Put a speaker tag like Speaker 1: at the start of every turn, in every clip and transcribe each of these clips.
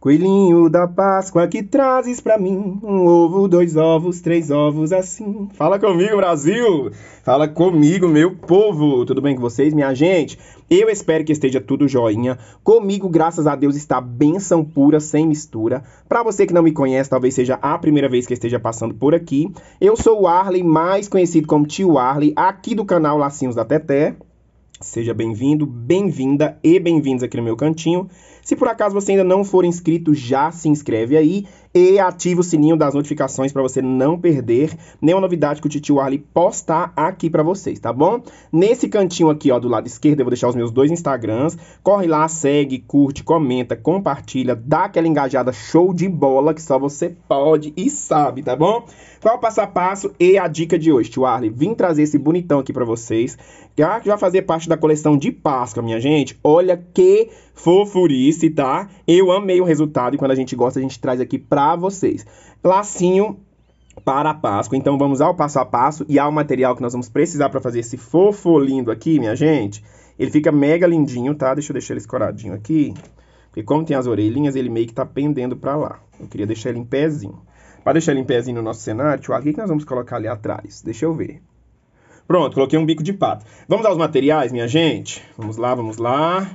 Speaker 1: Coelhinho da Páscoa que trazes para mim um ovo, dois ovos, três ovos, assim. Fala comigo, Brasil! Fala comigo, meu povo! Tudo bem com vocês, minha gente? Eu espero que esteja tudo joinha. Comigo, graças a Deus, está benção pura, sem mistura. Para você que não me conhece, talvez seja a primeira vez que esteja passando por aqui. Eu sou o Arley, mais conhecido como Tio Arley, aqui do canal Lacinhos da Teté. Seja bem-vindo, bem-vinda e bem-vindos aqui no meu cantinho. Se por acaso você ainda não for inscrito, já se inscreve aí e ativa o sininho das notificações para você não perder nenhuma novidade que o Titio Arley postar aqui para vocês, tá bom? Nesse cantinho aqui, ó, do lado esquerdo, eu vou deixar os meus dois Instagrams. Corre lá, segue, curte, comenta, compartilha, dá aquela engajada show de bola que só você pode e sabe, tá bom? Qual o passo a passo e a dica de hoje, Tio Arley? Vim trazer esse bonitão aqui para vocês, que já fazia parte da coleção de Páscoa, minha gente. Olha que fofurice disse, tá? Eu amei o resultado e quando a gente gosta, a gente traz aqui para vocês. Lacinho para a Páscoa. Então vamos ao passo a passo e ao material que nós vamos precisar para fazer esse fofo lindo aqui, minha gente. Ele fica mega lindinho, tá? Deixa eu deixar ele escoradinho aqui. Porque como tem as orelhinhas, ele meio que tá pendendo para lá. Eu queria deixar ele em pezinho. Para deixar ele em pezinho no nosso cenário, o que, que nós vamos colocar ali atrás? Deixa eu ver. Pronto, coloquei um bico de pato. Vamos aos materiais, minha gente? Vamos lá, vamos lá.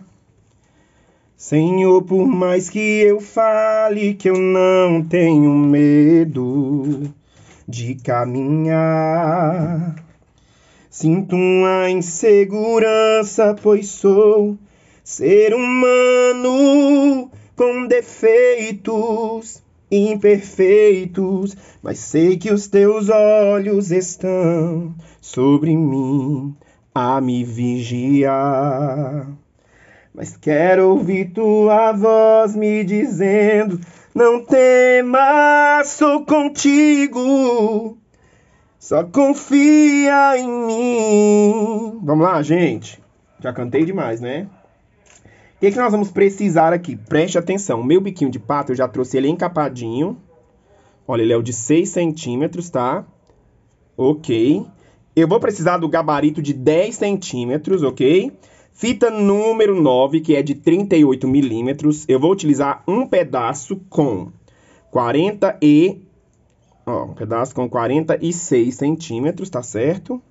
Speaker 1: Senhor, por mais que eu fale que eu não tenho medo de caminhar, sinto uma insegurança, pois sou ser humano com defeitos imperfeitos, mas sei que os teus olhos estão sobre mim a me vigiar. Mas quero ouvir tua voz me dizendo: Não temas, sou contigo. Só confia em mim. Vamos lá, gente. Já cantei demais, né? O que, é que nós vamos precisar aqui? Preste atenção. O meu biquinho de pato, eu já trouxe ele encapadinho. Olha, ele é o de 6 centímetros, tá? Ok. Eu vou precisar do gabarito de 10 centímetros, ok? Fita número 9, que é de 38 milímetros, eu vou utilizar um pedaço com 40 e... Ó, um pedaço com 46 centímetros, tá certo?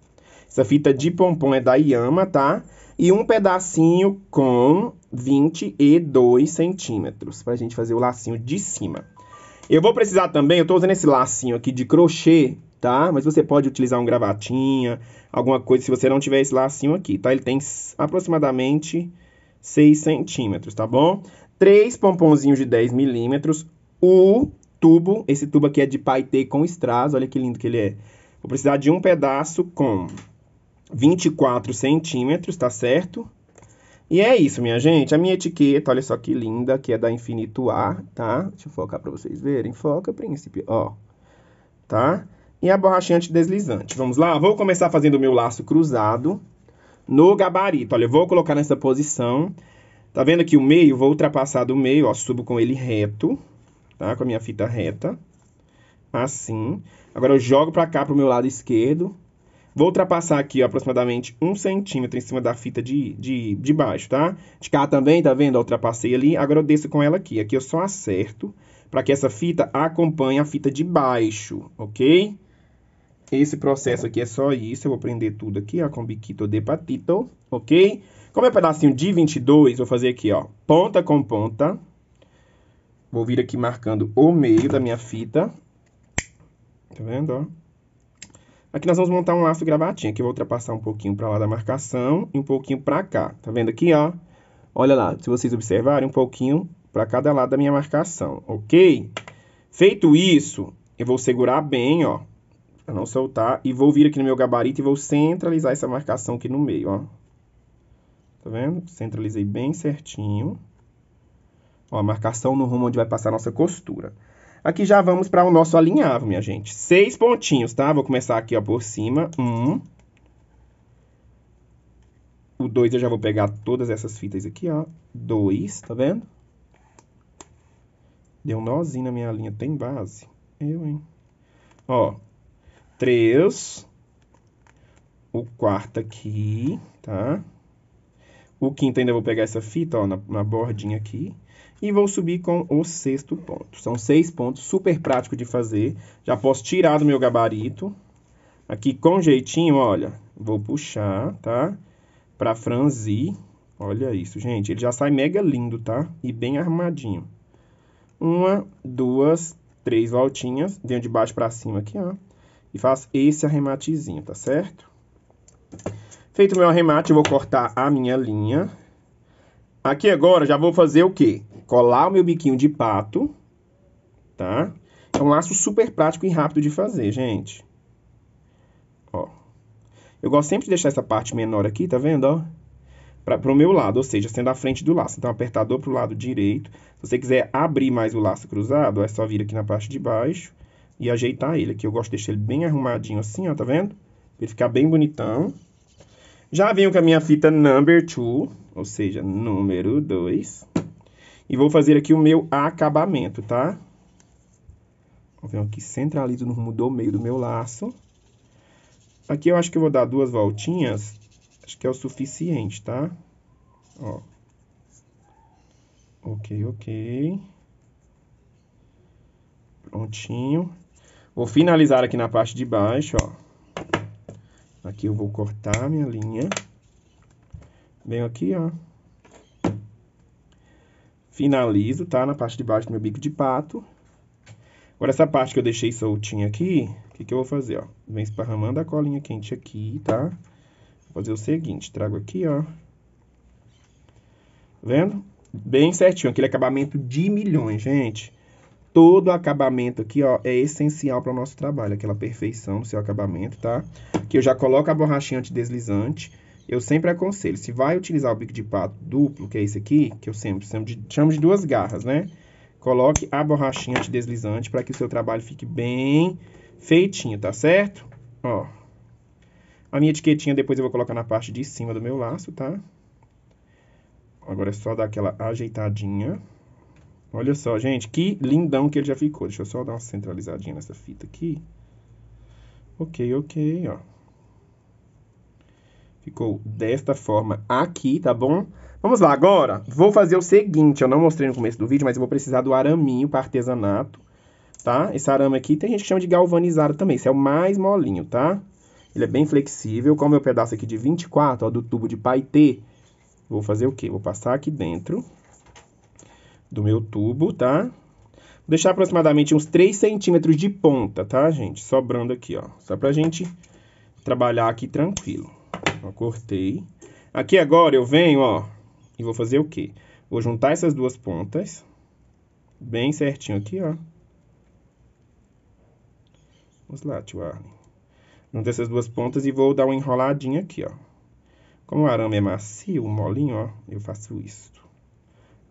Speaker 1: Essa fita de pompom é da Yama, tá? E um pedacinho com 22 centímetros, pra gente fazer o lacinho de cima. Eu vou precisar também, eu tô usando esse lacinho aqui de crochê, tá? Mas você pode utilizar um gravatinha, alguma coisa, se você não tiver esse lacinho aqui, tá? Ele tem aproximadamente 6 centímetros, tá bom? Três pomponzinhos de 10 milímetros, o tubo, esse tubo aqui é de paetê com strass, olha que lindo que ele é. Vou precisar de um pedaço com 24 centímetros, tá certo? E é isso, minha gente. A minha etiqueta, olha só que linda, que é da Infinito A, tá? Deixa eu focar para vocês verem. Foca, príncipe, ó. Tá? e a borrachinha antideslizante. Vamos lá? Vou começar fazendo o meu laço cruzado no gabarito. Olha, eu vou colocar nessa posição. Tá vendo aqui o meio? Vou ultrapassar do meio, ó, subo com ele reto, tá? Com a minha fita reta. Assim. Agora eu jogo pra cá, pro meu lado esquerdo. Vou ultrapassar aqui, ó, aproximadamente um centímetro em cima da fita de, de, de baixo, tá? De cá também, tá vendo? Eu ultrapassei ali. Agora eu desço com ela aqui. Aqui eu só acerto para que essa fita acompanhe a fita de baixo, ok? que esse processo aqui é só isso, eu vou prender tudo aqui, ó, com biquito de patito, ok? Como é pedacinho de 22, vou fazer aqui, ó, ponta com ponta. Vou vir aqui marcando o meio da minha fita. Tá vendo, ó? Aqui nós vamos montar um laço gravatinha, que eu vou ultrapassar um pouquinho para lá da marcação e um pouquinho para cá. Tá vendo aqui, ó? Olha lá, se vocês observarem, um pouquinho para cada lado da minha marcação, ok? Feito isso, eu vou segurar bem, ó, para não soltar. E vou vir aqui no meu gabarito e vou centralizar essa marcação aqui no meio, ó. Tá vendo? Centralizei bem certinho. Ó, a marcação no rumo onde vai passar a nossa costura. Aqui já vamos para o nosso alinhavo, minha gente. Seis pontinhos, tá? Vou começar aqui, ó, por cima. Um. O dois eu já vou pegar todas essas fitas aqui, ó. Dois, tá vendo? Deu um nozinho na minha linha. Tem base? Eu, hein? Ó, 3, o quarto aqui, tá? O quinto ainda vou pegar essa fita, ó, na, na bordinha aqui. E vou subir com o sexto ponto. São seis pontos, super prático de fazer. Já posso tirar do meu gabarito. Aqui com jeitinho, olha, vou puxar, tá? Pra franzir. Olha isso, gente. Ele já sai mega lindo, tá? E bem armadinho. Uma, duas, três voltinhas. Venho de baixo pra cima aqui, ó e faço esse arrematezinho, tá certo? Feito o meu arremate, eu vou cortar a minha linha. Aqui agora já vou fazer o quê? Colar o meu biquinho de pato, tá? É um laço super prático e rápido de fazer, gente. Ó. Eu gosto sempre de deixar essa parte menor aqui, tá vendo, ó? Pra, pro meu lado, ou seja, sendo a frente do laço. Então, apertador pro lado direito. Se você quiser abrir mais o laço cruzado, é só vir aqui na parte de baixo e ajeitar ele aqui. Eu gosto de deixar ele bem arrumadinho assim, ó, tá vendo? Pra ele ficar bem bonitão. Já venho com a minha fita number two ou seja, número 2. E vou fazer aqui o meu acabamento, tá? Vou ver aqui, centralizo no rumo do meio do meu laço. Aqui eu acho que eu vou dar duas voltinhas, acho que é o suficiente, tá? Ó. Ok, ok. Prontinho. Vou finalizar aqui na parte de baixo, ó. Aqui eu vou cortar minha linha. Venho aqui, ó. Finalizo, tá? Na parte de baixo do meu bico de pato. Agora, essa parte que eu deixei soltinha aqui, o que, que eu vou fazer, ó? Vem esparramando a colinha quente aqui, tá? Vou fazer o seguinte, trago aqui, ó. Tá vendo? Bem certinho, aquele acabamento de milhões, gente. Todo acabamento aqui, ó, é essencial para o nosso trabalho, aquela perfeição do seu acabamento, tá? Aqui eu já coloco a borrachinha antideslizante. Eu sempre aconselho, se vai utilizar o bico de pato duplo, que é esse aqui, que eu sempre chamo de, chamo de duas garras, né? Coloque a borrachinha antideslizante para que o seu trabalho fique bem feitinho, tá certo? Ó. A minha etiquetinha depois eu vou colocar na parte de cima do meu laço, tá? Agora é só dar aquela ajeitadinha. Olha só, gente, que lindão que ele já ficou. Deixa eu só dar uma centralizadinha nessa fita aqui. Ok, ok, ó. Ficou desta forma aqui, tá bom? Vamos lá, agora, vou fazer o seguinte, eu não mostrei no começo do vídeo, mas eu vou precisar do araminho para artesanato, tá? Esse arame aqui tem gente que chama de galvanizado também, esse é o mais molinho, tá? Ele é bem flexível, como é o pedaço aqui de 24, ó, do tubo de paetê, vou fazer o quê? Vou passar aqui dentro do meu tubo, tá? Vou deixar aproximadamente uns 3 centímetros de ponta, tá, gente? Sobrando aqui, ó. Só pra gente trabalhar aqui tranquilo. cortei. Aqui agora eu venho, ó, e vou fazer o quê? Vou juntar essas duas pontas, bem certinho aqui, ó. Vamos lá, tio Arlen. Junto essas duas pontas e vou dar uma enroladinha aqui, ó. Como o arame é macio, molinho, ó, eu faço isso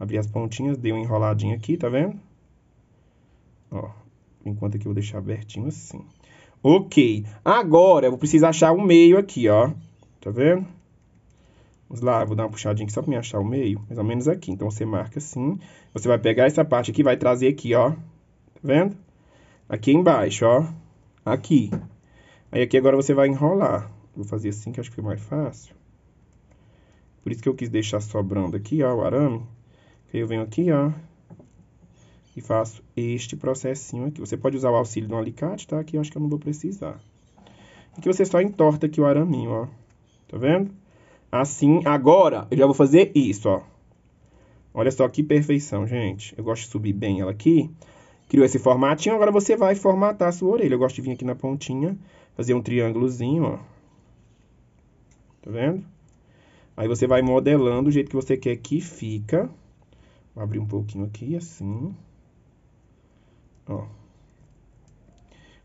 Speaker 1: abri as pontinhas, dei uma enroladinha aqui, tá vendo? Ó, enquanto aqui eu vou deixar abertinho assim. Ok, agora eu vou precisar achar o meio aqui, ó, tá vendo? Vamos lá, vou dar uma puxadinha aqui só pra me achar o meio, mais ou menos aqui. Então, você marca assim, você vai pegar essa parte aqui, vai trazer aqui, ó, tá vendo? Aqui embaixo, ó, aqui. Aí aqui agora você vai enrolar. Vou fazer assim que acho que é mais fácil. Por isso que eu quis deixar sobrando aqui, ó, o arame. Eu venho aqui, ó, e faço este processinho aqui. Você pode usar o auxílio de um alicate, tá? Aqui eu acho que eu não vou precisar. Aqui você só entorta aqui o araminho, ó. Tá vendo? Assim, agora, eu já vou fazer isso, ó. Olha só que perfeição, gente. Eu gosto de subir bem ela aqui. Criou esse formatinho, agora você vai formatar a sua orelha. Eu gosto de vir aqui na pontinha, fazer um triângulozinho, ó. Tá vendo? Aí você vai modelando do jeito que você quer que fica. Vou abrir um pouquinho aqui, assim. Ó.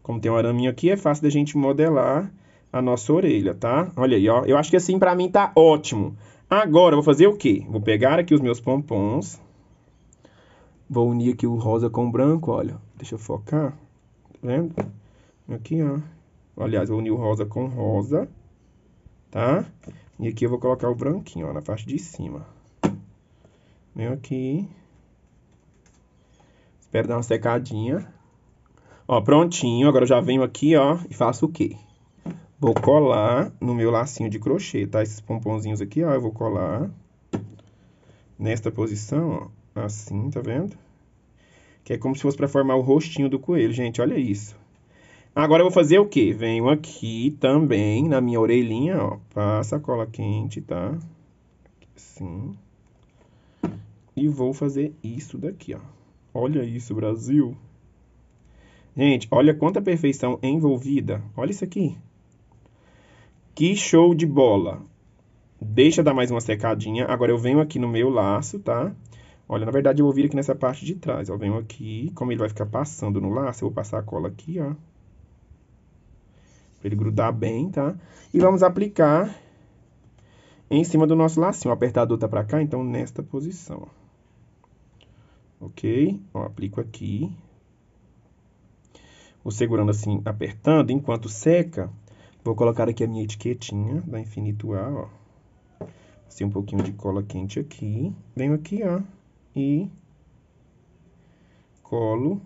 Speaker 1: Como tem um araminho aqui, é fácil da gente modelar a nossa orelha, tá? Olha aí, ó. Eu acho que assim pra mim tá ótimo. Agora, eu vou fazer o quê? Vou pegar aqui os meus pompons. Vou unir aqui o rosa com o branco, olha. Deixa eu focar. Tá vendo? Aqui, ó. Aliás, vou unir o rosa com rosa, tá? E aqui eu vou colocar o branquinho, ó, na parte de cima. Venho aqui. Espero dar uma secadinha. Ó, prontinho. Agora eu já venho aqui, ó, e faço o quê? Vou colar no meu lacinho de crochê, tá? Esses pomponzinhos aqui, ó, eu vou colar nesta posição, ó, assim, tá vendo? Que é como se fosse para formar o rostinho do coelho, gente, olha isso. Agora eu vou fazer o quê? Venho aqui também, na minha orelhinha, ó, passa a cola quente, tá? Assim. E vou fazer isso daqui, ó. Olha isso, Brasil. Gente, olha quanta perfeição envolvida. Olha isso aqui. Que show de bola. Deixa dar mais uma secadinha. Agora eu venho aqui no meu laço, tá? Olha, na verdade eu vou vir aqui nessa parte de trás. Eu venho aqui, como ele vai ficar passando no laço, eu vou passar a cola aqui, ó. Pra ele grudar bem, tá? E vamos aplicar em cima do nosso lacinho. O apertador tá pra cá, então nesta posição, ó ok? aplico aqui. Vou segurando assim, apertando. Enquanto seca, vou colocar aqui a minha etiquetinha da Infinito A, ó. Assim, um pouquinho de cola quente aqui. Venho aqui, ó, e colo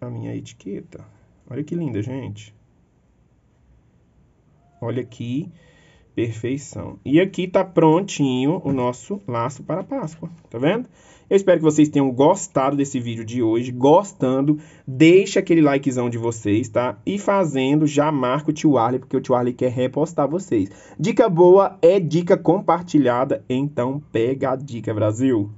Speaker 1: a minha etiqueta. Olha que linda, gente. Olha aqui perfeição. E aqui está prontinho o nosso laço para a Páscoa, tá vendo? Eu espero que vocês tenham gostado desse vídeo de hoje. Gostando, deixa aquele likezão de vocês, tá? E fazendo, já marca o tio Arley, porque o tio Arley quer repostar vocês. Dica boa é dica compartilhada, então pega a dica, Brasil!